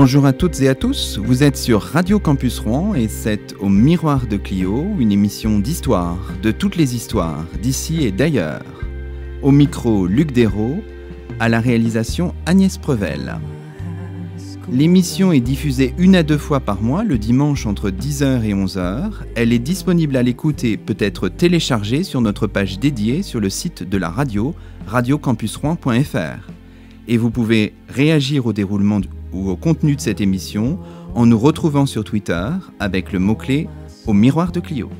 Bonjour à toutes et à tous, vous êtes sur Radio Campus Rouen et c'est au Miroir de Clio, une émission d'histoire, de toutes les histoires, d'ici et d'ailleurs. Au micro, Luc Dérault, à la réalisation, Agnès Prevel. L'émission est diffusée une à deux fois par mois, le dimanche entre 10h et 11h. Elle est disponible à l'écoute et peut être téléchargée sur notre page dédiée sur le site de la radio, radiocampusrouen.fr. Et vous pouvez réagir au déroulement du ou au contenu de cette émission en nous retrouvant sur Twitter avec le mot-clé au miroir de Clio.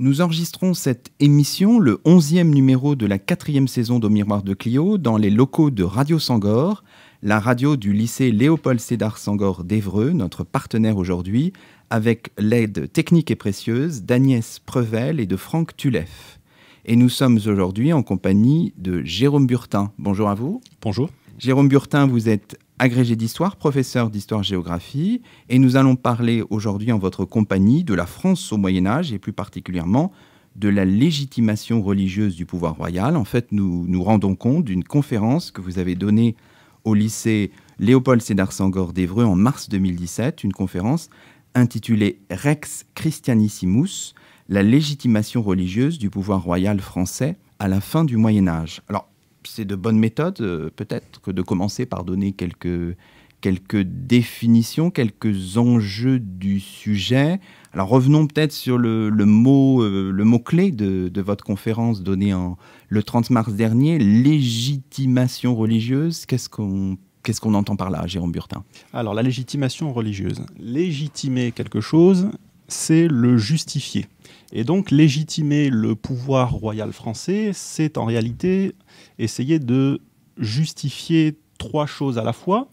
Nous enregistrons cette émission, le 11e numéro de la quatrième saison d'Au Miroir de Clio, dans les locaux de Radio Sangor, la radio du lycée Léopold Sédar Sangor d'Evreux, notre partenaire aujourd'hui, avec l'aide technique et précieuse d'Agnès Prevel et de Franck Tulef. Et nous sommes aujourd'hui en compagnie de Jérôme Burtin. Bonjour à vous. Bonjour. Jérôme Burtin, vous êtes agrégé d'histoire, professeur d'histoire-géographie, et nous allons parler aujourd'hui en votre compagnie de la France au Moyen Âge et plus particulièrement de la légitimation religieuse du pouvoir royal. En fait, nous nous rendons compte d'une conférence que vous avez donnée au lycée Léopold Sédar Sangor d'Evreux en mars 2017 une conférence intitulée Rex Christianissimus, la légitimation religieuse du pouvoir royal français à la fin du Moyen Âge. Alors, c'est de bonne méthode euh, peut-être que de commencer par donner quelques définitions, quelques enjeux du sujet. Alors revenons peut-être sur le, mot, euh, le mot clé de, votre conférence donnée en, le 30 mars dernier, légitimation religieuse. Qu'est-ce qu'on Qu'est-ce qu'on entend par là, Jérôme Burtin Alors, la légitimation religieuse. Légitimer quelque chose, c'est le justifier. Et donc, légitimer le pouvoir royal français, c'est en réalité essayer de justifier trois choses à la fois.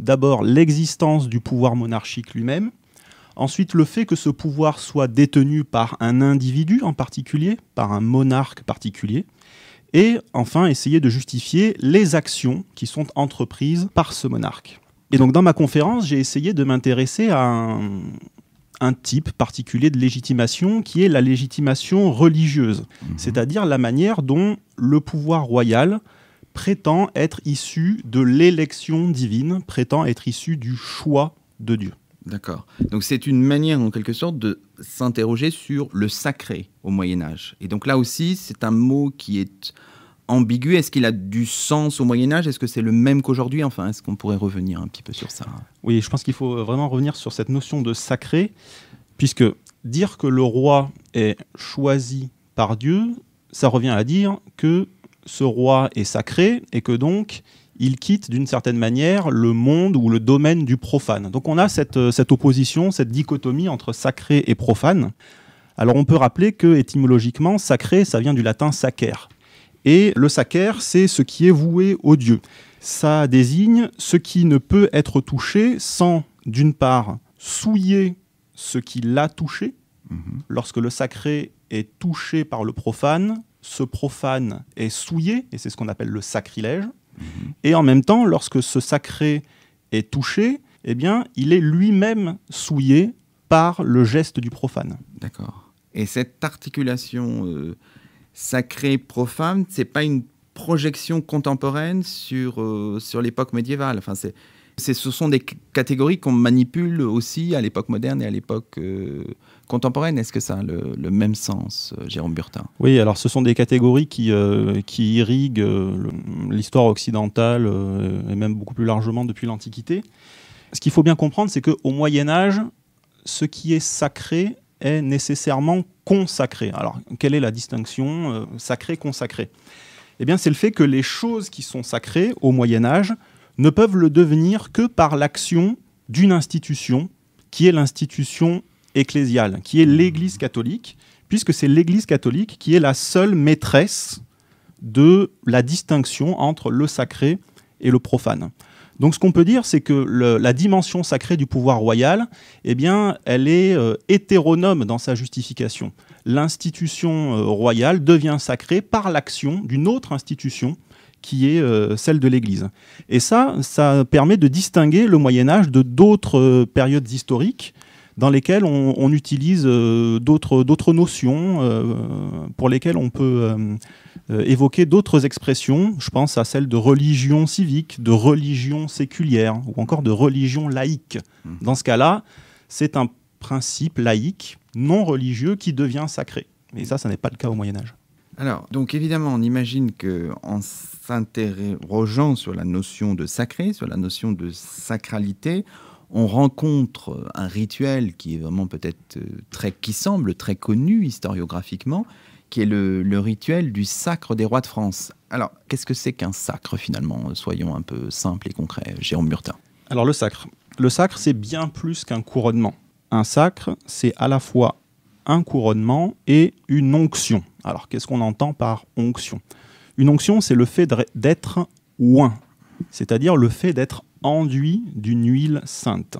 D'abord, l'existence du pouvoir monarchique lui-même, Ensuite, le fait que ce pouvoir soit détenu par un individu en particulier, par un monarque particulier. Et enfin, essayer de justifier les actions qui sont entreprises par ce monarque. Et donc, dans ma conférence, j'ai essayé de m'intéresser à un, type particulier de légitimation qui est la légitimation religieuse, mhm. c'est-à-dire la manière dont le pouvoir royal prétend être issu de l'élection divine, prétend être issu du choix de Dieu. D'accord. Donc c'est une manière en quelque sorte de s'interroger sur le sacré au Moyen Âge. Et donc là aussi, c'est un mot qui est ambigu. Est-ce qu'il a du sens au Moyen Âge Est-ce que c'est le même qu'aujourd'hui Enfin, est-ce qu'on pourrait revenir un petit peu sur ça Oui, je pense qu'il faut euh, vraiment revenir sur cette notion de sacré, puisque dire que le roi est choisi par Dieu, ça revient à dire que ce roi est sacré et que donc il quitte d'une certaine manière le monde ou le domaine du profane. Donc on a cette, euh, cette opposition, cette dichotomie entre sacré et profane. Alors on peut rappeler que étymologiquement, sacré, ça vient du latin sacer. Et le sacer, c'est ce qui est voué aux dieux. Ça désigne ce qui ne peut être touché sans, d'une part, souiller ce qui l'a touché. Mhm. Lorsque le sacré est touché par le profane, ce profane est souillé, et c'est ce qu'on appelle le sacrilège. Mm-hmm. Et en même temps, lorsque ce sacré est touché, eh bien, il est lui-même souillé par le geste du profane. D'accord. Et cette articulation euh, sacré sacrée-profane, n'est pas une projection contemporaine sur, euh, l'époque médiévale. Enfin, c'est, ce sont des catégories qu'on manipule aussi à l'époque moderne et à l'époque euh, contemporaine. Est-ce que ça a le, même sens, euh, Jérôme Burtin Oui, alors ce sont des catégories qui, euh, qui irriguent euh, l'histoire occidentale et même beaucoup plus largement depuis l'Antiquité. Ce qu'il faut bien comprendre, c'est qu'au Moyen Âge, ce qui est sacré est nécessairement consacré. Alors, quelle est la distinction sacré-consacré Eh bien, c'est le fait que les choses qui sont sacrées au Moyen Âge ne peuvent le devenir que par l'action d'une institution, qui est l'institution ecclésiale, qui est l'Église catholique, puisque c'est l'Église catholique qui est la seule maîtresse de la distinction entre le sacré et le profane. Donc ce qu'on peut dire, c'est que la dimension sacrée du pouvoir royal, eh bien, elle est euh, hétéronome dans sa justification. L'institution euh, royale devient sacrée par l'action d'une autre institution qui est euh, celle de l'Église. Et ça, ça permet de distinguer le Moyen Âge de d'autres périodes historiques dans lesquelles on, utilise euh, d'autres notions euh, pour lesquelles on peut euh, évoquer d'autres expressions. Je pense à celle de religion civique, de religion séculière ou encore de religion laïque. Hmm. Dans ce cas-là, c'est un principe laïque, non religieux, qui devient sacré. Mais ça, ça n'est pas le cas au Moyen Âge. Alors, donc évidemment, on imagine que en s'interrogeant sur la notion de sacré, sur la notion de sacralité, on rencontre un rituel qui est vraiment peut-être euh, très, qui semble très connu historiographiquement, qui est le, rituel du sacre des rois de France. Alors, qu'est-ce que c'est qu'un sacre finalement Soyons un peu simples et concrets, Jérôme Murtin. Alors, le sacre. Le sacre, c'est bien plus qu'un couronnement. Un sacre, c'est à la fois un couronnement et une onction. Alors, qu'est-ce qu'on entend par onction Une onction, c'est le fait d'être ouin, c'est-à-dire le fait d'être enduit d'une huile sainte.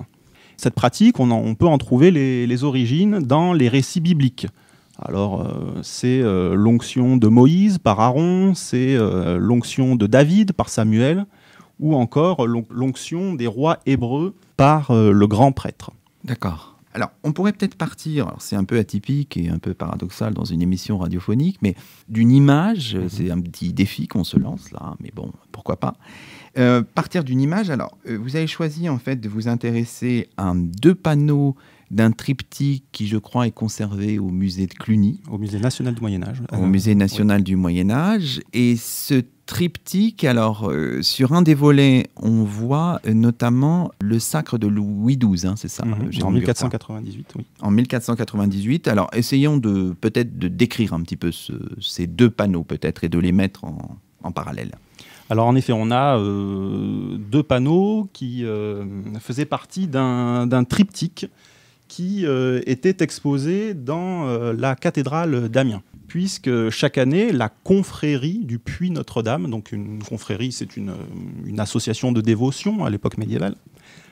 Cette pratique, on, peut en trouver les, origines dans les récits bibliques. Alors, euh, c'est euh, l'onction de Moïse par Aaron, c'est euh, l'onction de David par Samuel, ou encore l'onction des rois hébreux par le grand prêtre. D'accord. Alors, on pourrait peut-être partir, c'est un peu atypique et un peu paradoxal dans une émission radiophonique, mais d'une image, mhm. c'est un petit défi qu'on se lance là, mais bon, pourquoi pas. Euh, partir d'une image, alors, euh, vous avez choisi en fait de vous intéresser à deux panneaux d'un triptyque qui, je crois, est conservé au musée de Cluny. Au musée national du Moyen Âge. Au musée euh, national du Moyen Âge. Et ce triptyque, alors, euh, sur un des volets, on voit euh, notamment le sacre de Louis XII, hein, c'est ça mhm. En 1498, oui. En 1498. Alors, essayons de peut-être de décrire un petit peu ces deux panneaux, peut-être, et de les mettre en, parallèle. Alors en effet, on a deux panneaux qui faisaient partie d'un triptyque qui euh, était exposé dans euh, la cathédrale d'Amiens puisque chaque année, la confrérie du Puy Notre-Dame, donc une confrérie, c'est euh, une, association de dévotion à l'époque médiévale,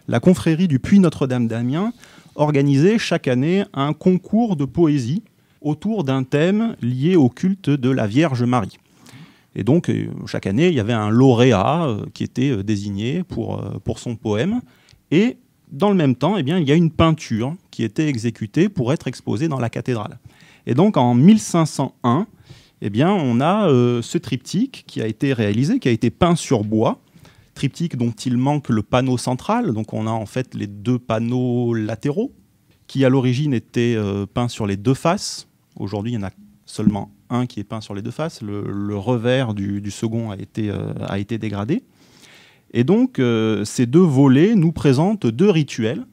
la confrérie du Puy Notre-Dame d'Amiens organisait chaque année un concours de poésie autour d'un thème lié au culte de la Vierge Marie. Et donc, chaque année, il y avait un lauréat qui était désigné pour, pour son poème. Et dans le même temps, eh bien, il y a une peinture qui était exécutée pour être exposée dans la cathédrale. Et donc en 1501, eh bien, on a euh, ce triptyque qui a été réalisé, qui a été peint sur bois, triptyque dont il manque le panneau central, donc on a en fait les deux panneaux latéraux, qui à l'origine étaient euh, peints sur les deux faces. Aujourd'hui, il y en a seulement un qui est peint sur les deux faces, le, revers du, second a été, euh, a été dégradé. Et donc, euh, ces deux volets nous présentent deux rituels.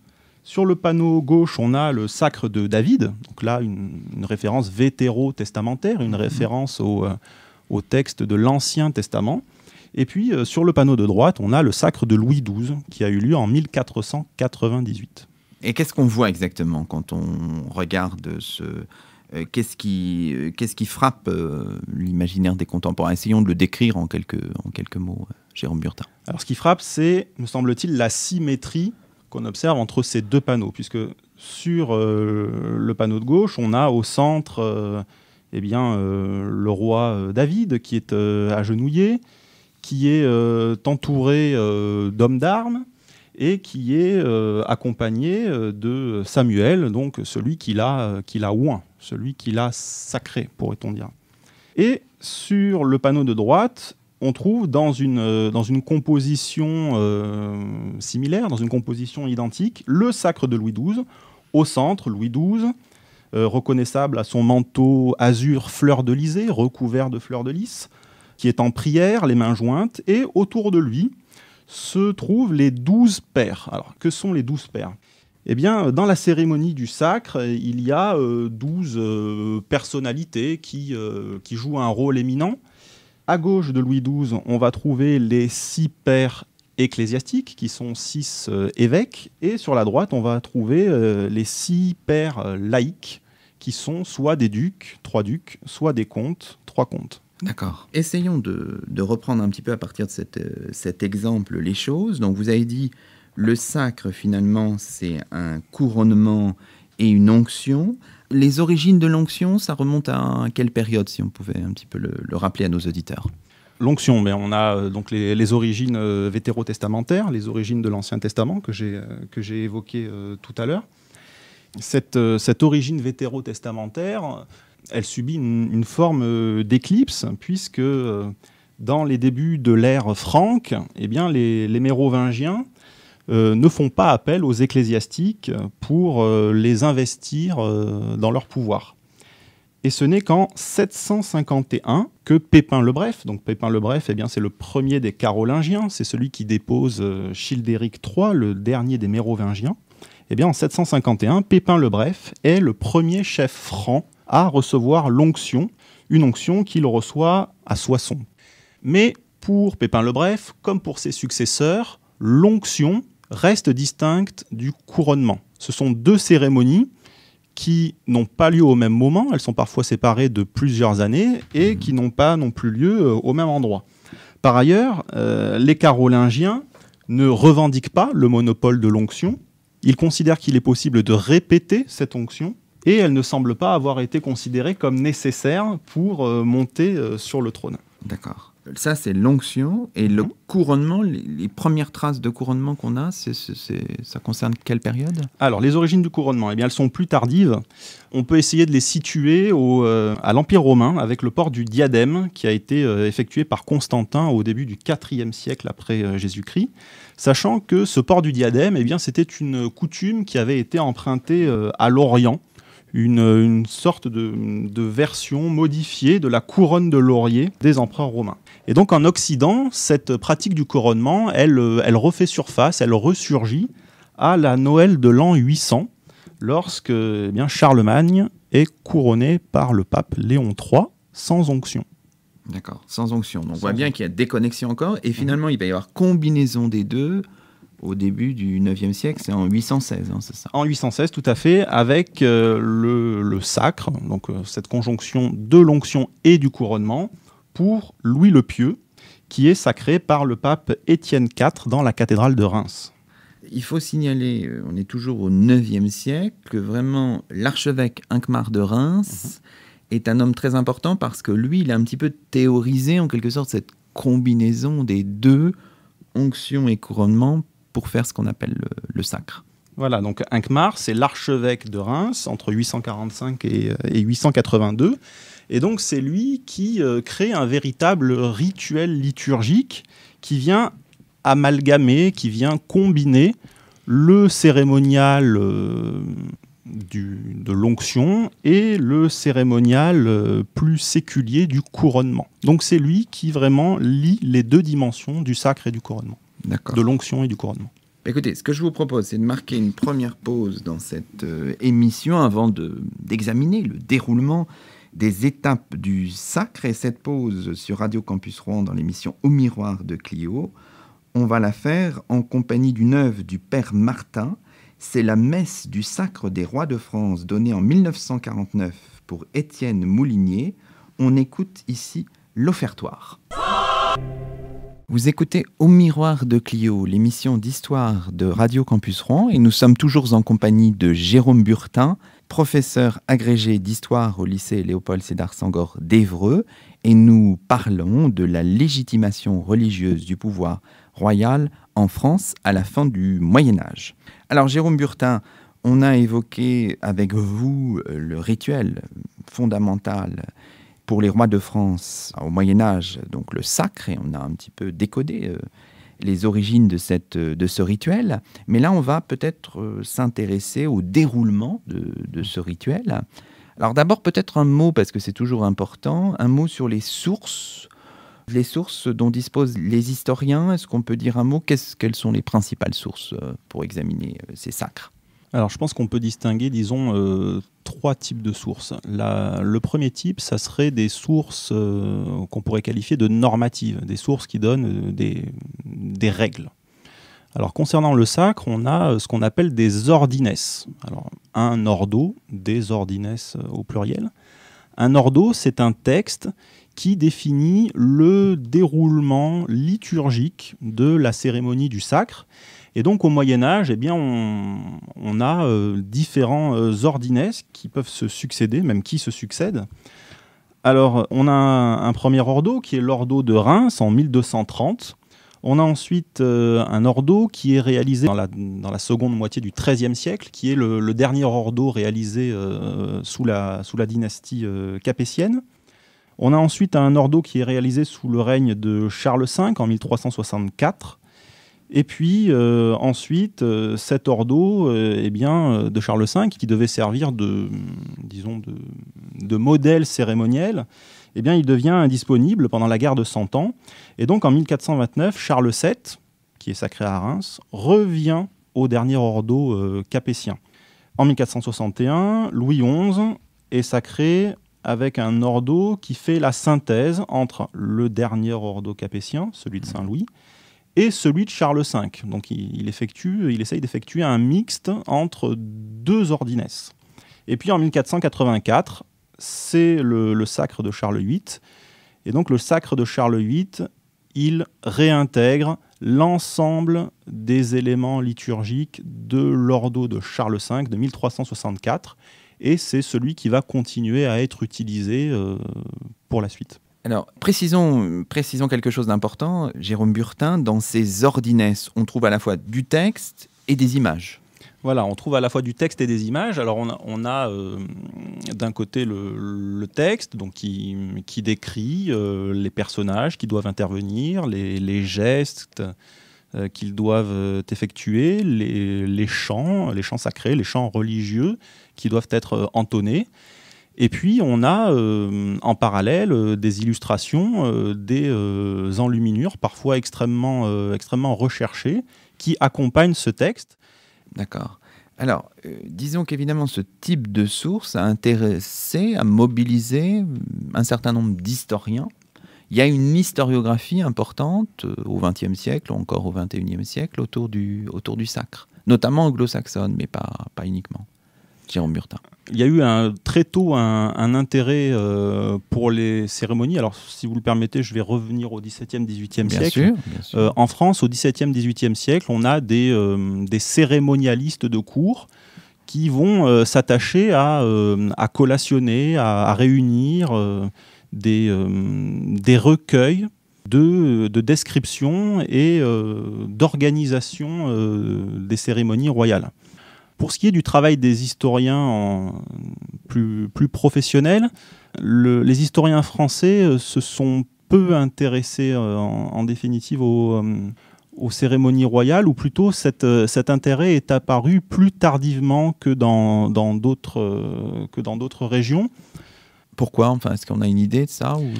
Sur le panneau gauche, on a le sacre de David, donc là, une, référence vétéro-testamentaire, une mhm. référence euh, au, texte de l'Ancien Testament. Et puis, euh, sur le panneau de droite, on a le sacre de Louis XII, qui a eu lieu en 1498. Et qu'est-ce qu'on voit exactement quand on regarde ce, qu'est-ce qui, qu'est-ce qui frappe l'imaginaire des contemporains Essayons de le décrire en quelques, en quelques mots. Jérôme Burtin. Alors ce qui frappe, c'est, me semble-t-il, la symétrie qu'on observe entre ces deux panneaux, puisque sur euh, le panneau de gauche, on a au centre euh, eh bien, euh, le roi David qui est agenouillé, qui est entouré d'hommes d'armes et qui est accompagné de Samuel, donc celui qui l'a, qui oint, celui qui l'a sacré, pourrait-on dire. Et sur le panneau de droite, on trouve dans une, euh, dans une composition euh, similaire, dans une composition identique, le sacre de Louis XII. Au centre, Louis XII, euh, reconnaissable à son manteau azur fleur de lysée, recouvert de fleurs de lys, qui est en prière, les mains jointes, et autour de lui se trouvent les douze pères. Alors, que sont les douze pères eh bien, dans la cérémonie du sacre, il y a douze personnalités qui jouent un rôle éminent à gauche de Louis XII, on va trouver les six pères ecclésiastiques, qui sont six euh, évêques, et sur la droite, on va trouver euh, les six pères euh, laïques, qui sont soit des ducs, trois ducs, soit des comtes, trois comtes. D'accord. Essayons de, reprendre un petit peu à partir de cet exemple les choses. Donc vous avez dit, le sacre finalement, c'est un couronnement et une onction les origines de l'onction, ça remonte à quelle période, si on pouvait un petit peu le, rappeler à nos auditeurs L'onction, mais on a euh, donc les, origines vétéro euh, vétérotestamentaires, les origines de l'Ancien Testament que j'ai euh, j'ai évoquées tout à l'heure. Cette, cette origine vétérotestamentaire, elle subit une, forme d'éclipse, puisque dans les débuts de l'ère franque, eh bien, les mérovingiens euh, ne font pas appel aux ecclésiastiques pour euh, les investir euh, dans leur pouvoir. Et ce n'est qu'en 751 que Pépin le Bref, donc Pépin le Bref, eh c'est le premier des Carolingiens, c'est celui qui dépose Childéric III, le dernier des Mérovingiens. et eh bien en 751, Pépin le Bref est le premier chef franc à recevoir l'onction, une onction qu'il reçoit à Soissons. Mais pour Pépin le Bref, comme pour ses successeurs, l'onction restent distinctes du couronnement. Ce sont deux cérémonies qui n'ont pas lieu au même moment, elles sont parfois séparées de plusieurs années et mhm. qui n'ont pas non plus lieu euh, au même endroit. Par ailleurs, euh, les Carolingiens ne revendiquent pas le monopole de l'onction, ils considèrent qu'il est possible de répéter cette onction et elle ne semble pas avoir été considérée comme nécessaire pour euh, monter sur le trône. D'accord ça, c'est l'onction. Et le mhm. couronnement, les, premières traces de couronnement qu'on a, ça concerne quelle période Alors, les origines du couronnement, eh bien, elles sont plus tardives. On peut essayer de les situer euh, à l'Empire romain avec le port du diadème qui a été euh, effectué par Constantin au début du IVe siècle après euh, Jésus-Christ. Sachant que ce port du diadème, eh bien, c'était une coutume qui avait été empruntée à l'Orient une, sorte de, version modifiée de la couronne de laurier des empereurs romains. Et donc en Occident, cette pratique du couronnement, elle, euh, refait surface, elle ressurgit à la Noël de l'an 800, lorsque eh bien, Charlemagne est couronné par le pape Léon III sans onction. D'accord, sans onction. on voit bien qu'il y a déconnexion encore, et mhm. finalement il va y avoir combinaison des deux au début du 9e siècle, c'est en 816, hein, c'est ça En 816, tout à fait, avec euh, le, sacre, donc euh, cette conjonction de l'onction et du couronnement, pour Louis le Pieux, qui est sacré par le pape Étienne IV dans la cathédrale de Reims. Il faut signaler, euh, on est toujours au 9e siècle, que vraiment l'archevêque Incmar de Reims mhm. est un homme très important parce que lui, il a un petit peu théorisé en quelque sorte cette combinaison des deux, onction et couronnement, pour faire ce qu'on appelle le, sacre. Voilà, donc Incmar, c'est l'archevêque de Reims entre 845 et, 882. Et donc c'est lui qui euh, crée un véritable rituel liturgique qui vient amalgamer, qui vient combiner le cérémonial euh, de l'onction et le cérémonial euh, plus séculier du couronnement. Donc c'est lui qui vraiment lie les deux dimensions du sacre et du couronnement de l'onction et du couronnement. Écoutez, ce que je vous propose, c'est de marquer une première pause dans cette euh, émission avant d'examiner le déroulement des étapes du sacre. Et cette pause sur Radio Campus Rouen dans l'émission Au miroir de Clio, on va la faire en compagnie d'une œuvre du Père Martin. C'est la messe du sacre des rois de France donnée en 1949 pour Étienne Moulinier. On écoute ici l'offertoire. Vous écoutez Au miroir de Clio, l'émission d'histoire de Radio Campus Rouen, et nous sommes toujours en compagnie de Jérôme Burtin, professeur agrégé d'histoire au lycée Léopold Sédar Sangor d'Evreux et nous parlons de la légitimation religieuse du pouvoir royal en France à la fin du Moyen Âge. Alors Jérôme Burtin, on a évoqué avec vous euh, le rituel fondamental pour les rois de France au Moyen Âge, donc le sacre, et on a un petit peu décodé euh, les origines de, cette, euh, de ce rituel. Mais là, on va peut-être euh, s'intéresser au déroulement de, ce rituel. Alors d'abord, peut-être un mot, parce que c'est toujours important, un mot sur les sources. Les sources dont disposent les historiens, est-ce qu'on peut dire un mot Quelles sont les principales sources pour examiner ces sacres alors je pense qu'on peut distinguer, disons, euh, trois types de sources. le premier type, ça serait des sources euh, qu'on pourrait qualifier de normatives, des sources qui donnent euh, des, règles. Alors concernant le sacre, on a ce qu'on appelle des ordinesses. Alors un ordo, des ordines au pluriel. Un ordo, c'est un texte qui définit le déroulement liturgique de la cérémonie du sacre et donc au Moyen Âge, eh bien, on, a euh, différents euh, qui peuvent se succéder, même qui se succèdent. Alors on a un, premier ordo qui est l'ordo de Reims en 1230. On a ensuite euh, un ordo qui est réalisé dans la, seconde moitié du XIIIe siècle, qui est le, dernier ordo réalisé euh, sous, la, sous, la, dynastie capétienne. On a ensuite un ordo qui est réalisé sous le règne de Charles V en 1364. Et puis euh, ensuite, euh, cet ordo euh, eh de Charles V, qui devait servir de, disons de, modèle cérémoniel, eh bien, il devient indisponible pendant la guerre de Cent Ans. Et donc en 1429, Charles VII, qui est sacré à Reims, revient au dernier ordo capétien. En 1461, Louis XI est sacré avec un ordo qui fait la synthèse entre le dernier ordo capétien, celui de Saint-Louis, et celui de Charles V. Donc il, effectue, il essaye d'effectuer un mixte entre deux ordinesses. Et puis en 1484, c'est le, sacre de Charles VIII. Et donc le sacre de Charles VIII, il réintègre l'ensemble des éléments liturgiques de l'ordo de Charles V de 1364. Et c'est celui qui va continuer à être utilisé euh, pour la suite. Alors, précisons, quelque chose d'important. Jérôme Burtin, dans ses ordinesses, on trouve à la fois du texte et des images. Voilà, on trouve à la fois du texte et des images. Alors on a, euh, d'un côté le, texte qui, décrit euh, les personnages qui doivent intervenir, les, gestes euh, qu'ils doivent effectuer, les, chants, les chants sacrés, les chants religieux qui doivent être entonnés. Et puis, on a euh, en parallèle euh, des illustrations, euh, des enluminures, parfois extrêmement, extrêmement recherchées, qui accompagnent ce texte. D'accord. Alors, disons qu'évidemment, ce type de source a intéressé, a mobilisé un certain nombre d'historiens. Il y a une historiographie importante au XXe siècle, ou encore au XXIe siècle, autour du, autour du sacre, notamment anglo-saxonne, mais pas, pas uniquement il y a eu très tôt un, intérêt euh, pour les cérémonies. Alors, si vous le permettez, je vais revenir au XVIIe, XVIIIe siècle. Euh, en France, au XVIIe, XVIIIe siècle, on a des, euh, cérémonialistes de cours qui vont s'attacher à, collationner, à, réunir des, recueils de, descriptions et d'organisation des cérémonies royales. Pour ce qui est du travail des historiens en plus, plus professionnels, les historiens français euh, se sont peu intéressés euh, en, définitive euh, aux, cérémonies royales, ou plutôt cette, cet intérêt est apparu plus tardivement que dans d'autres dans régions. Pourquoi Enfin, est-ce qu'on a une idée de ça ou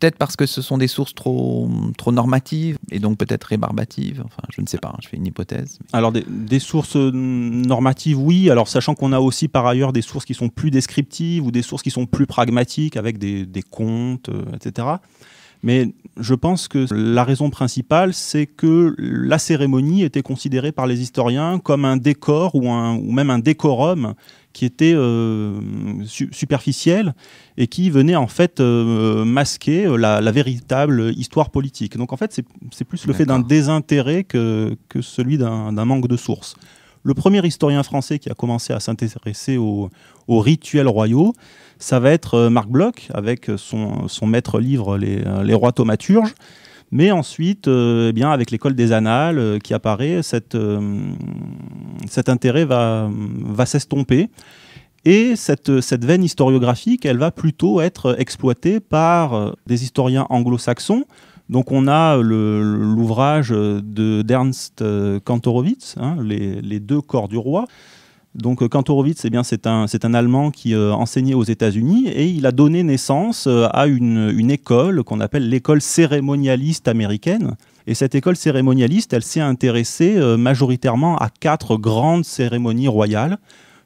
peut-être parce que ce sont des sources trop, trop normatives et donc peut-être rébarbatives. Enfin, je ne sais pas, je fais une hypothèse. Alors, des, sources euh, normatives, oui. Alors, sachant qu'on a aussi par ailleurs des sources qui sont plus descriptives ou des sources qui sont plus pragmatiques avec des, des comptes, etc. Euh, mais je pense que la raison principale, c'est que la cérémonie était considérée par les historiens comme un décor ou, un, ou même un décorum qui était euh, superficielle et qui venait en fait euh, masquer euh, la, véritable histoire politique. Donc en fait, c'est plus le fait d'un désintérêt que, celui d'un manque de sources le premier historien français qui a commencé à s'intéresser aux, rituels royaux, ça va être Marc Bloch, avec son, maître livre les, les, rois thaumaturges, mais ensuite, euh, eh bien, avec l'école des annales euh, qui apparaît, euh, cet intérêt va, s'estomper. Et cette, veine historiographique, elle va plutôt être exploitée par des historiens anglo-saxons. Donc on a l'ouvrage de d'Ernst Kantorowicz, hein, les, deux corps du roi, donc euh, Kantorowicz, eh c'est un, un, Allemand qui euh, enseignait aux États-Unis et il a donné naissance euh, à une, école qu'on appelle l'école cérémonialiste américaine. Et cette école cérémonialiste, elle s'est intéressée majoritairement à quatre grandes cérémonies royales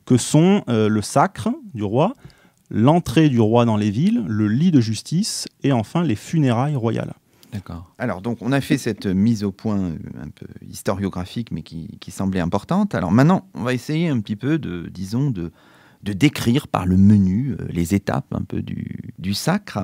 que sont le sacre du roi, l'entrée du roi dans les villes, le lit de justice et enfin les funérailles royales. Alors, donc, on a fait cette mise au point euh, un peu historiographique, mais qui, semblait importante. Alors, maintenant, on va essayer un petit peu de, disons, de, de décrire par le menu euh, les étapes un peu du, du sacre.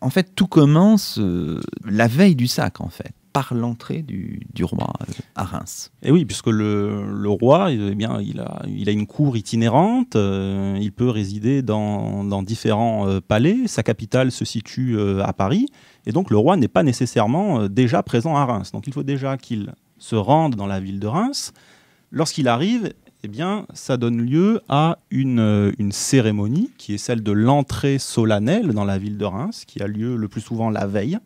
En fait, tout commence euh, la veille du sacre, en fait par l'entrée du, roi euh, à Reims. Et eh oui, puisque le, roi, eh bien, il a, une cour itinérante, euh, il peut résider dans, différents euh, palais, sa capitale se situe à Paris, et donc le roi n'est pas nécessairement déjà présent à Reims. Donc il faut déjà qu'il se rende dans la ville de Reims. Lorsqu'il arrive, eh bien, ça donne lieu à une cérémonie qui est celle de l'entrée solennelle dans la ville de Reims, qui a lieu le plus souvent la veille.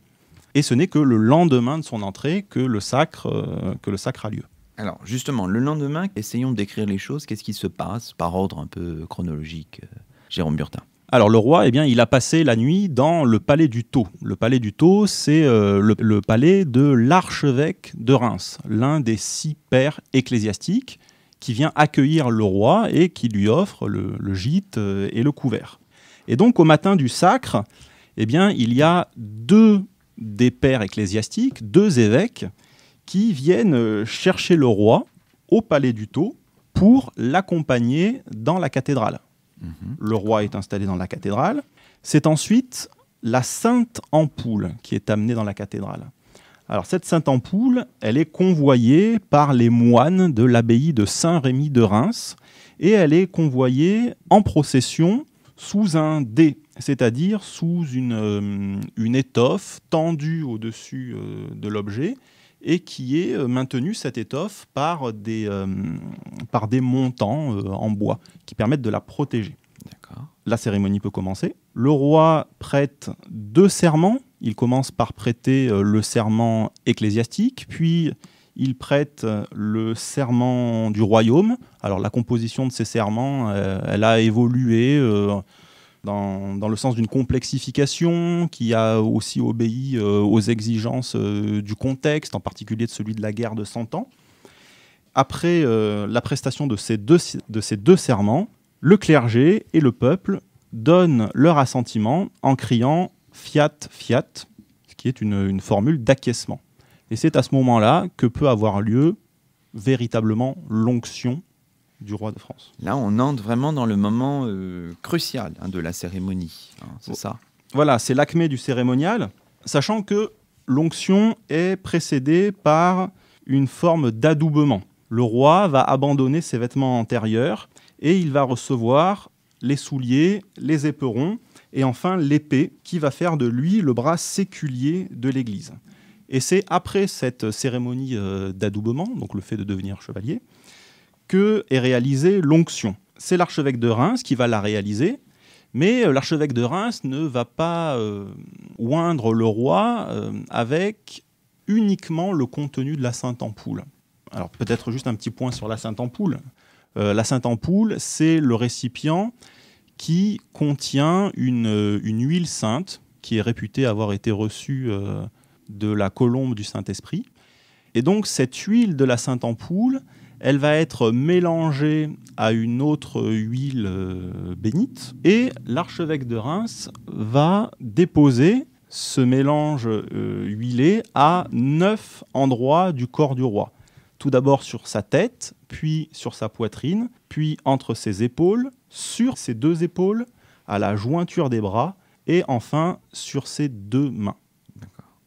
Et ce n'est que le lendemain de son entrée que le sacre, euh, que le sacre a lieu. Alors justement, le lendemain, essayons d'écrire les choses. Qu'est-ce qui se passe par ordre un peu chronologique, euh, Jérôme Burtin alors le roi, eh bien, il a passé la nuit dans le palais du Tau. Le palais du Tau, c'est euh, le, palais de l'archevêque de Reims, l'un des six pères ecclésiastiques qui vient accueillir le roi et qui lui offre le, le gîte et le couvert. Et donc au matin du sacre, eh bien, il y a deux des pères ecclésiastiques, deux évêques, qui viennent euh, chercher le roi au palais du Taux pour l'accompagner dans la cathédrale. Mhm. Le roi est installé dans la cathédrale. C'est ensuite la sainte ampoule qui est amenée dans la cathédrale. Alors cette sainte ampoule, elle est convoyée par les moines de l'abbaye de Saint-Rémy de Reims et elle est convoyée en procession sous un dé c'est-à-dire sous euh, une, étoffe tendue au-dessus euh, de l'objet et qui est euh, maintenue, cette étoffe, par des, par des montants en bois qui permettent de la protéger. La cérémonie peut commencer. Le roi prête deux serments. Il commence par prêter le serment ecclésiastique, puis il prête le serment du royaume. Alors la composition de ces serments, elle a évolué dans, le sens d'une complexification qui a aussi obéi euh, aux exigences euh, du contexte, en particulier de celui de la guerre de Cent Ans. Après euh, la prestation de ces, deux, serments, le clergé et le peuple donnent leur assentiment en criant fiat, fiat, ce qui est une formule d'acquiescement. Et c'est à ce moment-là que peut avoir lieu véritablement l'onction du roi de France. Là, on entre vraiment dans le moment euh, crucial hein, de la cérémonie. Hein, c'est oh. ça. Voilà, c'est l'acmé du cérémonial, sachant que l'onction est précédée par une forme d'adoubement. Le roi va abandonner ses vêtements antérieurs et il va recevoir les souliers, les éperons et enfin l'épée qui va faire de lui le bras séculier de l'Église. Et c'est après cette cérémonie euh, d'adoubement, donc le fait de devenir chevalier, est réalisée l'onction. C'est l'archevêque de Reims qui va la réaliser, mais euh, l'archevêque de Reims ne va pas euh, oindre le roi euh, avec uniquement le contenu de la Sainte Ampoule. Alors peut-être juste un petit point sur la Sainte Ampoule. la Sainte Ampoule, c'est le récipient qui contient une, huile sainte qui est réputée avoir été reçue de la colombe du Saint-Esprit. Et donc cette huile de la Sainte Ampoule, elle va être mélangée à une autre huile euh, bénite et l'archevêque de Reims va déposer ce mélange euh, huilé à neuf endroits du corps du roi. Tout d'abord sur sa tête, puis sur sa poitrine, puis entre ses épaules, sur ses deux épaules, à la jointure des bras, et enfin sur ses deux mains.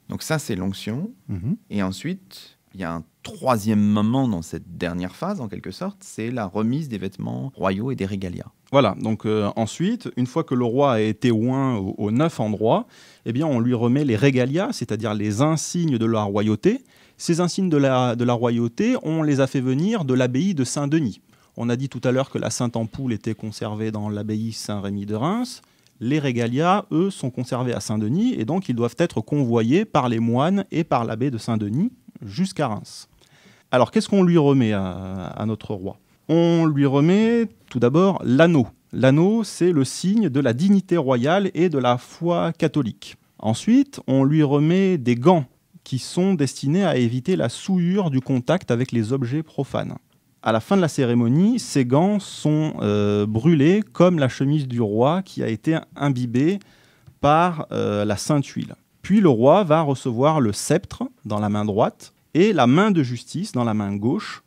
Donc ça, c'est l'onction. Mhm. Et ensuite, il y a un troisième moment dans cette dernière phase, en quelque sorte, c'est la remise des vêtements royaux et des régalias. Voilà, donc euh, ensuite, une fois que le roi a été oint aux, neuf endroits, eh bien on lui remet les régalias, c'est-à-dire les insignes de la royauté. Ces insignes de la, de la royauté, on les a fait venir de l'abbaye de Saint-Denis. On a dit tout à l'heure que la Sainte-Ampoule était conservée dans l'abbaye Saint-Rémy de Reims. Les régalias, eux, sont conservés à Saint-Denis et donc ils doivent être convoyés par les moines et par l'abbé de Saint-Denis jusqu'à Reims. Alors qu'est-ce qu'on lui remet à, notre roi On lui remet tout d'abord l'anneau. L'anneau, c'est le signe de la dignité royale et de la foi catholique. Ensuite, on lui remet des gants qui sont destinés à éviter la souillure du contact avec les objets profanes. À la fin de la cérémonie, ces gants sont euh, brûlés comme la chemise du roi qui a été imbibée par euh, la sainte huile. Puis le roi va recevoir le sceptre dans la main droite et la main de justice dans la main gauche.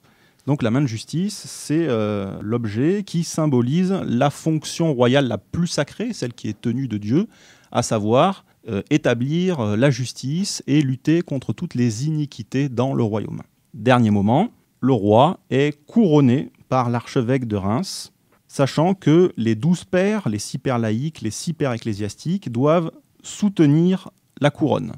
Donc la main de justice, c'est euh, l'objet qui symbolise la fonction royale la plus sacrée, celle qui est tenue de Dieu, à savoir euh, établir euh, la justice et lutter contre toutes les iniquités dans le royaume. Dernier moment, le roi est couronné par l'archevêque de Reims, sachant que les douze pères, les six pères laïques, les six pères ecclésiastiques, doivent soutenir la couronne.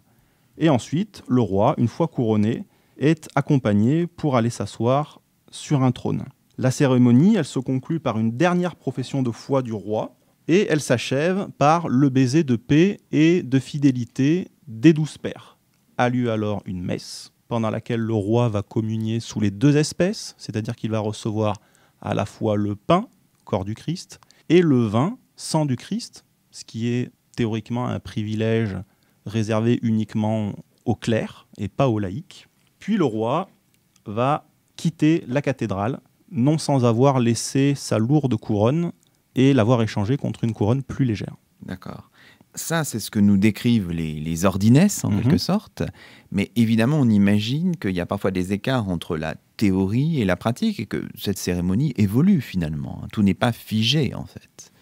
Et ensuite, le roi, une fois couronné, est accompagné pour aller s'asseoir sur un trône. La cérémonie, elle se conclut par une dernière profession de foi du roi, et elle s'achève par le baiser de paix et de fidélité des douze pères. A lieu alors une messe, pendant laquelle le roi va communier sous les deux espèces, c'est-à-dire qu'il va recevoir à la fois le pain, corps du Christ, et le vin, sang du Christ, ce qui est théoriquement un privilège réservé uniquement aux clercs et pas aux laïcs. Puis le roi va quitter la cathédrale, non sans avoir laissé sa lourde couronne et l'avoir échangée contre une couronne plus légère. D'accord. Ça, c'est ce que nous décrivent les, les ordinesses, en mhm. quelque sorte. Mais évidemment, on imagine qu'il y a parfois des écarts entre la théorie et la pratique, et que cette cérémonie évolue finalement. Tout n'est pas figé, en fait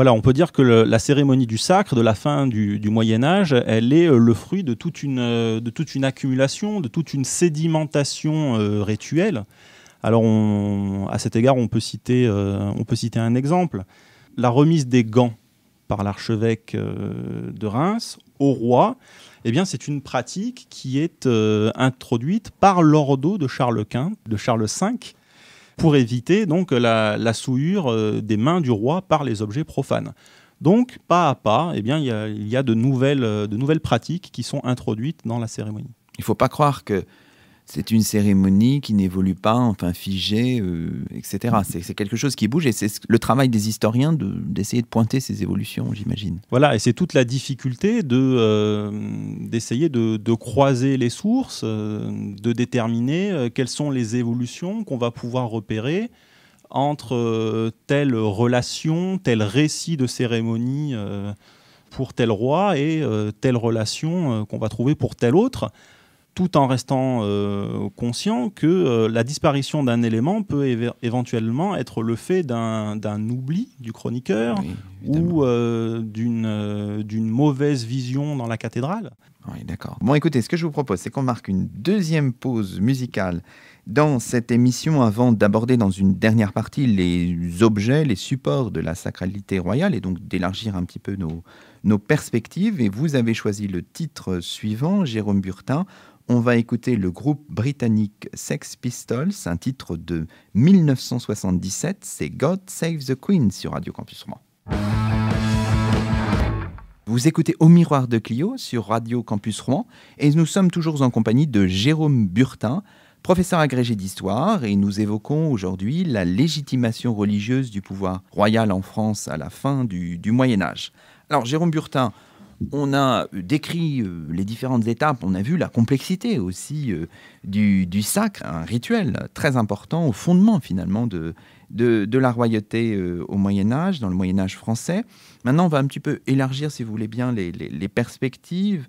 voilà, on peut dire que la cérémonie du sacre de la fin du, Moyen Âge, elle est euh, le fruit euh, de toute une, accumulation, de toute une sédimentation euh, rituelle. Alors, à cet égard, on peut citer, un exemple la remise des gants par l'archevêque de Reims au roi. Eh bien, c'est une pratique qui est introduite par l'ordo de Charles V, pour éviter donc la, souillure euh, des mains du roi par les objets profanes. Donc, pas à pas, eh bien, il y a, de, nouvelles, euh, de nouvelles pratiques qui sont introduites dans la cérémonie. Il ne faut pas croire que c'est une cérémonie qui n'évolue pas, enfin figée, euh, etc. Mm. C'est quelque chose qui bouge et c'est le travail des historiens d'essayer de, pointer ces évolutions, j'imagine. Voilà, et c'est toute la difficulté euh, d'essayer de, croiser les sources, euh, de déterminer quelles sont les évolutions qu'on va pouvoir repérer entre telle relation, tel récit de cérémonie pour tel roi et telle relation qu'on va trouver pour tel autre tout en restant euh, conscient que euh, la disparition d'un élément peut éventuellement être le fait d'un oubli du chroniqueur ou euh, d'une mauvaise vision dans la cathédrale. Oui, d'accord. Bon, écoutez, ce que je vous propose, c'est qu'on marque une deuxième pause musicale dans cette émission avant d'aborder dans une dernière partie les objets, les supports de la sacralité royale et donc d'élargir un petit peu nos, nos perspectives. Et vous avez choisi le titre suivant, Jérôme Burtin on va écouter le groupe britannique Sex Pistols, un titre de 1977, c'est God Save the Queen sur Radio Campus Rouen. Vous écoutez Au Miroir de Clio sur Radio Campus Rouen et nous sommes toujours en compagnie de Jérôme Burtin, professeur agrégé d'histoire, et nous évoquons aujourd'hui la légitimation religieuse du pouvoir royal en France à la fin du, Moyen Âge. Alors Jérôme Burtin, on a euh, décrit euh, les différentes étapes, on a vu la complexité aussi euh, du, sacre, un rituel très important au fondement finalement de, la royauté au Moyen Âge, dans le Moyen Âge français. Maintenant, on va un petit peu élargir, si vous voulez bien, les perspectives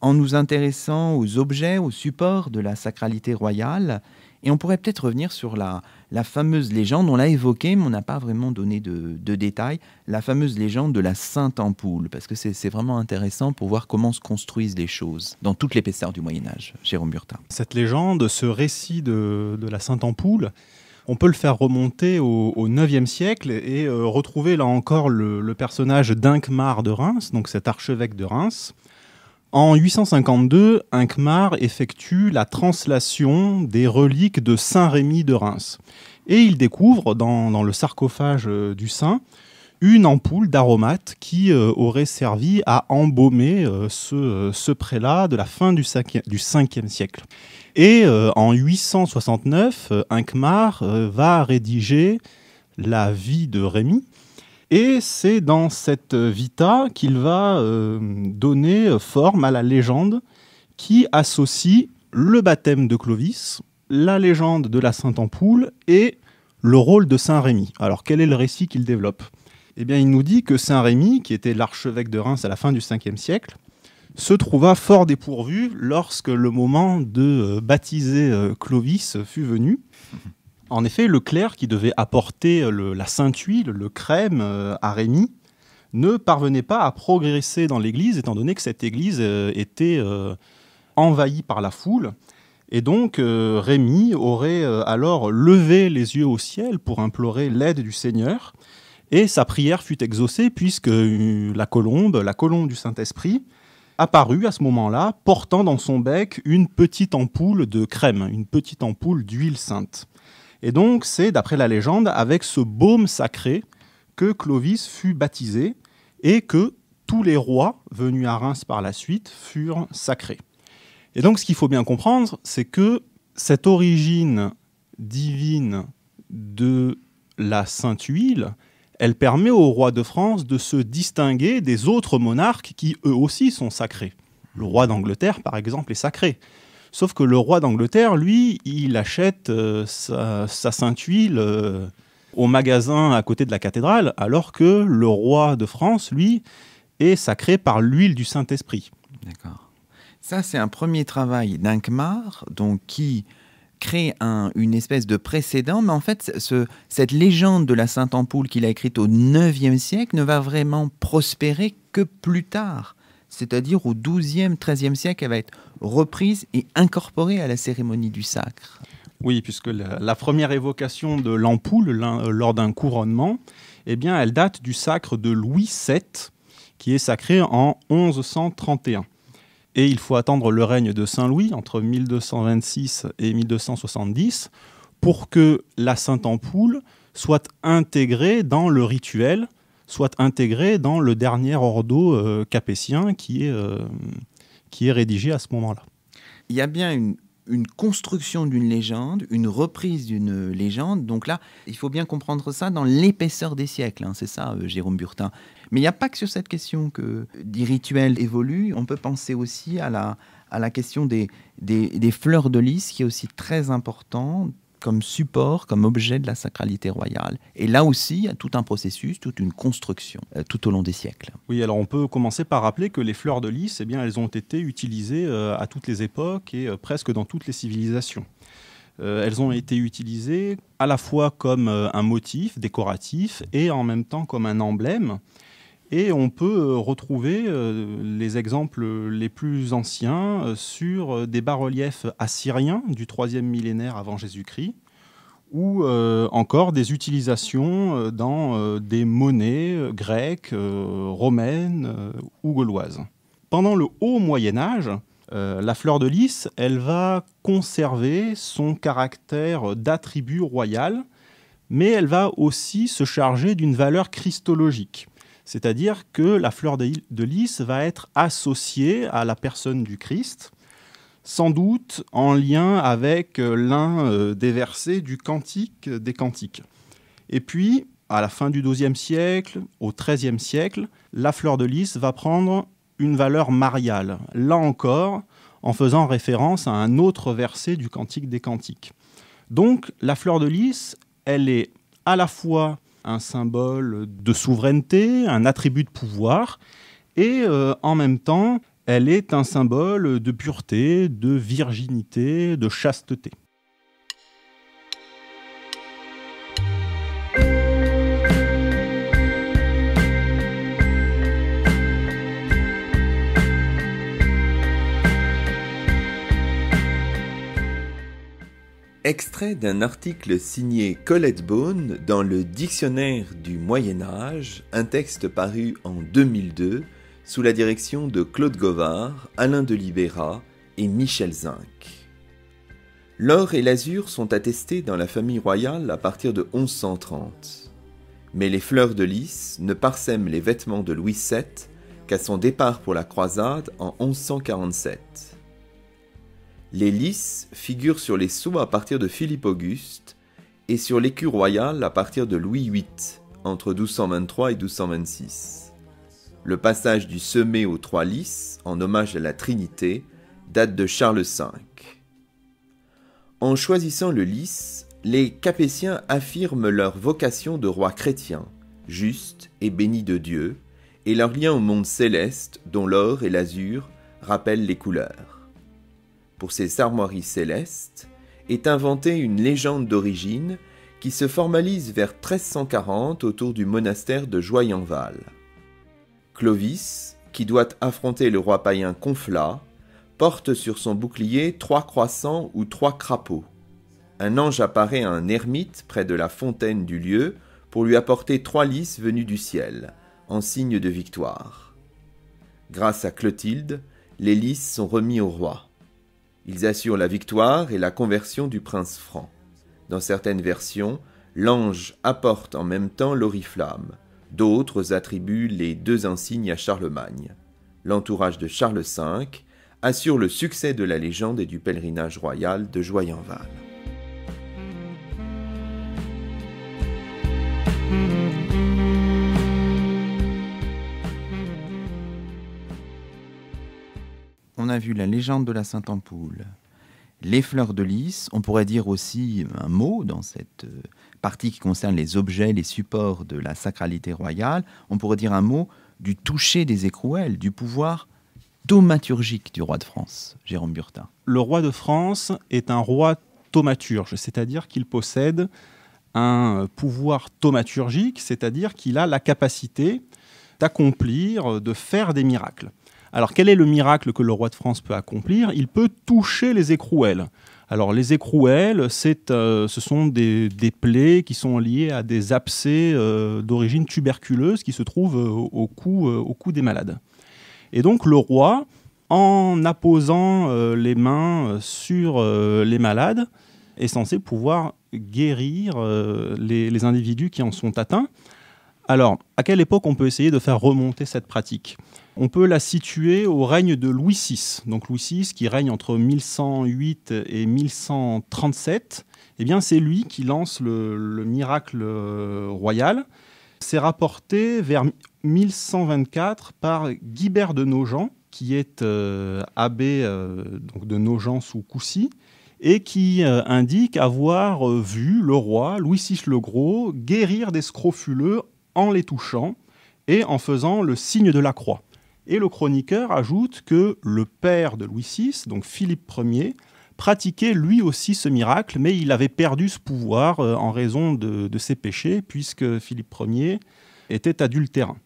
en nous intéressant aux objets, aux supports de la sacralité royale et on pourrait peut-être revenir sur la, la, fameuse légende, on l'a évoquée, mais on n'a pas vraiment donné de, détails, la fameuse légende de la Sainte Ampoule, parce que c'est vraiment intéressant pour voir comment se construisent les choses dans toute l'épaisseur du Moyen Âge, Jérôme Burtin. Cette légende, ce récit de, la Sainte Ampoule, on peut le faire remonter au, au 9e siècle et euh, retrouver là encore le, personnage d'Incmar de Reims, donc cet archevêque de Reims, en 852, un effectue la translation des reliques de Saint Rémy de Reims. Et il découvre dans, le sarcophage euh, du saint une ampoule d'aromates qui euh, aurait servi à embaumer euh, ce, prélat de la fin du, 5e, siècle. Et en 869, un va rédiger la vie de Rémi, et c'est dans cette vita qu'il va euh, donner forme à la légende qui associe le baptême de Clovis, la légende de la Sainte Ampoule et le rôle de Saint Rémy. Alors quel est le récit qu'il développe Eh bien il nous dit que Saint Rémy, qui était l'archevêque de Reims à la fin du 5e siècle, se trouva fort dépourvu lorsque le moment de euh, baptiser euh, Clovis fut venu. En effet, le clerc qui devait apporter euh, la sainte huile, le crème euh, à Rémy, ne parvenait pas à progresser dans l'Église, étant donné que cette Église euh, était envahie par la foule. Et donc Rémy aurait alors levé les yeux au ciel pour implorer l'aide du Seigneur. Et sa prière fut exaucée puisque la colombe, la colombe du Saint-Esprit, apparut à ce moment-là, portant dans son bec une petite ampoule de crème, une petite ampoule d'huile sainte. Et donc, c'est, d'après la légende, avec ce baume sacré que Clovis fut baptisé et que tous les rois venus à Reims par la suite furent sacrés. Et donc, ce qu'il faut bien comprendre, c'est que cette origine divine de la sainte huile, elle permet au roi de France de se distinguer des autres monarques qui eux aussi sont sacrés. Le roi d'Angleterre, par exemple, est sacré. Sauf que le roi d'Angleterre, lui, il achète euh, sa, Sainte-Huile au magasin à côté de la cathédrale, alors que le roi de France, lui, est sacré par l'huile du Saint-Esprit. D'accord. Ça, c'est un premier travail d'Incmar, donc qui crée une espèce de précédent, mais en fait, cette légende de la Sainte Ampoule qu'il a écrite au IXe siècle ne va vraiment prospérer que plus tard c'est-à-dire au XIIe, XIIIe siècle, elle va être reprise et incorporée à la cérémonie du sacre. Oui, puisque la, première évocation de l'ampoule euh, lors d'un couronnement, eh bien, elle date du sacre de Louis VII, qui est sacré en 1131. Et il faut attendre le règne de Saint Louis entre 1226 et 1270 pour que la Sainte Ampoule soit intégrée dans le rituel soit intégré dans le dernier ordo euh, capétien qui est, euh, qui est rédigé à ce moment-là. Il y a bien une, construction d'une légende, une reprise d'une légende. Donc là, il faut bien comprendre ça dans l'épaisseur des siècles. Hein, c'est ça, euh, Jérôme Burtin. Mais il n'y a pas que sur cette question que des rituels évoluent. On peut penser aussi à la, à la question des, des, fleurs de lys, qui est aussi très important comme support, comme objet de la sacralité royale. Et là aussi, il y a tout un processus, toute une construction euh, tout au long des siècles. Oui, alors on peut commencer par rappeler que les fleurs de lys, eh bien, elles ont été utilisées euh, à toutes les époques et euh, presque dans toutes les civilisations. elles ont été utilisées à la fois comme un motif décoratif et en même temps comme un emblème. Et on peut euh, retrouver euh, les exemples les plus anciens euh, sur des bas-reliefs assyriens du troisième millénaire avant Jésus-Christ, ou encore des utilisations dans des monnaies grecques, romaines ou gauloises. Pendant le haut Moyen Âge, la fleur de lys, elle va conserver son caractère d'attribut royal, mais elle va aussi se charger d'une valeur christologique. C'est-à-dire que la fleur de lys va être associée à la personne du Christ, sans doute en lien avec euh, l'un euh, des versets du Cantique des Cantiques. Et puis, à la fin du XIIe siècle, au XIIIe siècle, la fleur de lys va prendre une valeur mariale, là encore en faisant référence à un autre verset du Cantique des Cantiques. Donc la fleur de lys, elle est à la fois un symbole de souveraineté, un attribut de pouvoir, et euh, en même temps, elle est un symbole de pureté, de virginité, de chasteté. Extrait d'un article signé Colette Beaune dans le Dictionnaire du Moyen Âge, un texte paru en 2002 sous la direction de Claude Govard, Alain de Libéra et Michel Zinc. L'or et l'azur sont attestés dans la famille royale à partir de 1130. Mais les fleurs de lys ne parsèment les vêtements de Louis VII qu'à son départ pour la croisade en 1147. Les lys figurent sur les sous à partir de Philippe Auguste et sur l'écu royal à partir de Louis VIII, entre 1223 et 1226. Le passage du semé aux trois lys, en hommage à la Trinité, date de Charles V. En choisissant le lys, les Capétiens affirment leur vocation de roi chrétien, juste et béni de Dieu, et leur lien au monde céleste dont l'or et l'azur rappellent les couleurs pour ses armoiries célestes, est inventée une légende d'origine qui se formalise vers 1340 autour du monastère de Joyenval. Clovis, qui doit affronter le roi païen Conflat, porte sur son bouclier trois croissants ou trois crapauds. Un ange apparaît à un ermite près de la fontaine du lieu pour lui apporter trois lys venus du ciel, en signe de victoire. Grâce à Clotilde, les lys sont remis au roi. Ils assurent la victoire et la conversion du prince franc. Dans certaines versions, l'ange apporte en même temps l'oriflamme. D'autres attribuent les deux insignes à Charlemagne. L'entourage de Charles V assure le succès de la légende et du pèlerinage royal de Joyenval. a vu la légende de la Sainte-Ampoule, les fleurs de lys, on pourrait dire aussi un mot dans cette euh, partie qui concerne les objets, les supports de la sacralité royale, on pourrait dire un mot du toucher des écrouelles, du pouvoir thaumaturgique du roi de France, Jérôme Burtin. Le roi de France est un roi thaumaturge, c'est-à-dire qu'il possède un pouvoir thaumaturgique, c'est-à-dire qu'il a la capacité d'accomplir, de faire des miracles. Alors quel est le miracle que le roi de France peut accomplir Il peut toucher les écrouelles. Alors les écrouelles, euh, ce sont des, plaies qui sont liées à des abcès euh, d'origine tuberculeuse qui se trouvent euh, au, cou, des malades. Et donc le roi, en apposant les mains sur les malades, est censé pouvoir guérir les individus qui en sont atteints. Alors, à quelle époque on peut essayer de faire remonter cette pratique On peut la situer au règne de Louis VI. Donc Louis VI qui règne entre 1108 et 1137. Eh bien, c'est lui qui lance le, miracle euh, royal. C'est rapporté vers 1124 par Guibert de Nogent, qui est euh, abbé euh, de Nogent sous Coucy, et qui indique avoir vu le roi Louis VI le Gros guérir des scrofuleux en les touchant et en faisant le signe de la croix. Et le chroniqueur ajoute que le père de Louis VI, donc Philippe Ier, pratiquait lui aussi ce miracle, mais il avait perdu ce pouvoir euh, en raison de, ses péchés, puisque Philippe Ier était adultérin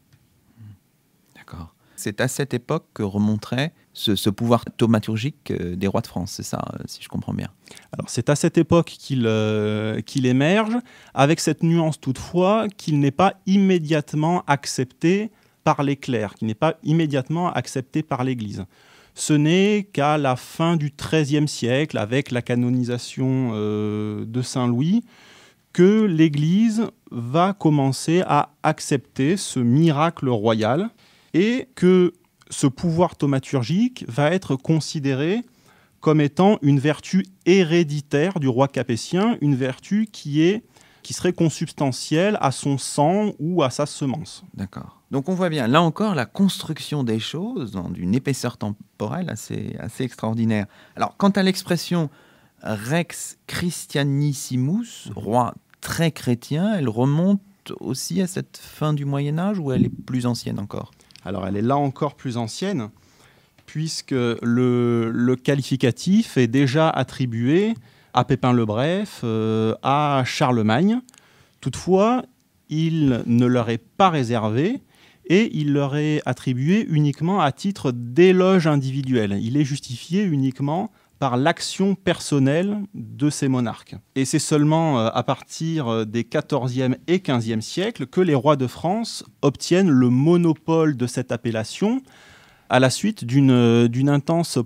c'est à cette époque que remonterait ce, pouvoir thaumaturgique euh, des rois de France, c'est ça, euh, si je comprends bien. Alors c'est à cette époque euh, qu'il émerge, avec cette nuance toutefois qu'il n'est pas immédiatement accepté par les clercs, qu'il n'est pas immédiatement accepté par l'Église. Ce n'est qu'à la fin du XIIIe siècle, avec la canonisation de Saint-Louis, que l'Église va commencer à accepter ce miracle royal et que ce pouvoir thaumaturgique va être considéré comme étant une vertu héréditaire du roi capétien, une vertu qui est qui serait consubstantielle à son sang ou à sa semence. D'accord. Donc on voit bien, là encore, la construction des choses dans d'une épaisseur temporelle assez, assez extraordinaire. Alors, quant à l'expression Rex Christianissimus, mhm. roi très chrétien, elle remonte aussi à cette fin du Moyen Âge ou elle est plus ancienne encore alors elle est là encore plus ancienne, puisque le, qualificatif est déjà attribué à Pépin le Bref, euh, à Charlemagne. Toutefois, il ne leur est pas réservé et il leur est attribué uniquement à titre d'éloge individuel. Il est justifié uniquement par l'action personnelle de ces monarques. Et c'est seulement euh, à partir euh, des 14e et 15e siècles que les rois de France obtiennent le monopole de cette appellation à la suite d'une euh, intense,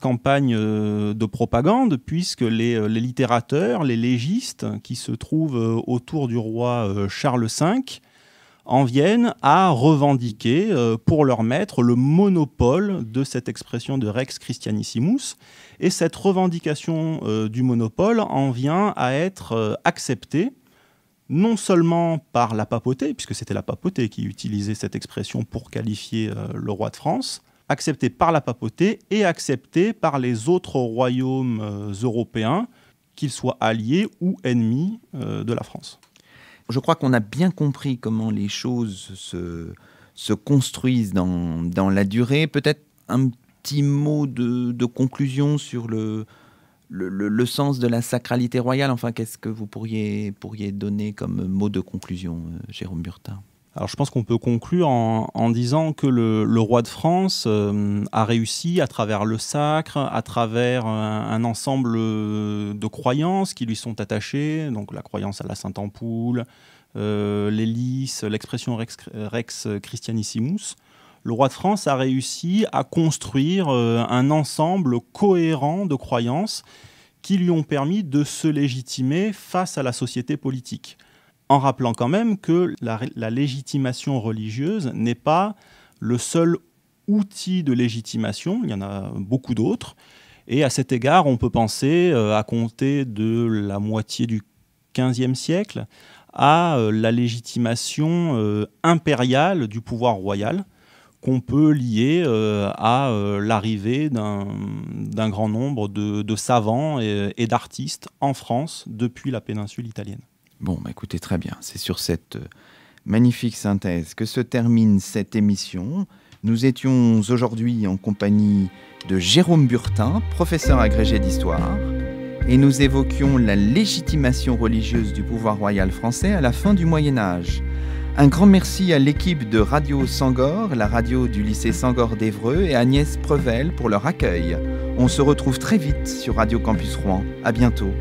campagne de propagande, puisque les, littérateurs, les légistes qui se trouvent autour du roi Charles V, en viennent à revendiquer euh, pour leur maître le monopole de cette expression de Rex Christianissimus. Et cette revendication euh, du monopole en vient à être euh, acceptée non seulement par la papauté, puisque c'était la papauté qui utilisait cette expression pour qualifier le roi de France, acceptée par la papauté et acceptée par les autres royaumes européens, qu'ils soient alliés ou ennemis de la France je crois qu'on a bien compris comment les choses se, construisent dans, la durée. Peut-être un petit mot de, conclusion sur le, sens de la sacralité royale. Enfin, qu'est-ce que vous pourriez, pourriez donner comme mot de conclusion, euh, Jérôme Burtin alors je pense qu'on peut conclure en, disant que le, roi de France euh, a réussi à travers le sacre, à travers un, ensemble de croyances qui lui sont attachées, donc la croyance à la Sainte Ampoule, euh, l'hélice, l'expression rex, Christianissimus. Le roi de France a réussi à construire euh, un ensemble cohérent de croyances qui lui ont permis de se légitimer face à la société politique en rappelant quand même que la, légitimation religieuse n'est pas le seul outil de légitimation, il y en a beaucoup d'autres. Et à cet égard, on peut penser euh, à compter de la moitié du XVe siècle à euh, la légitimation euh, impériale du pouvoir royal qu'on peut lier à l'arrivée d'un grand nombre de, savants et d'artistes en France depuis la péninsule italienne. Bon, bah, écoutez, très bien. C'est sur cette euh, magnifique synthèse que se termine cette émission. Nous étions aujourd'hui en compagnie de Jérôme Burtin, professeur agrégé d'histoire, et nous évoquions la légitimation religieuse du pouvoir royal français à la fin du Moyen Âge. Un grand merci à l'équipe de Radio Sangor, la radio du lycée Sangor d'Evreux, et Agnès Prevel pour leur accueil. On se retrouve très vite sur Radio Campus Rouen. À bientôt.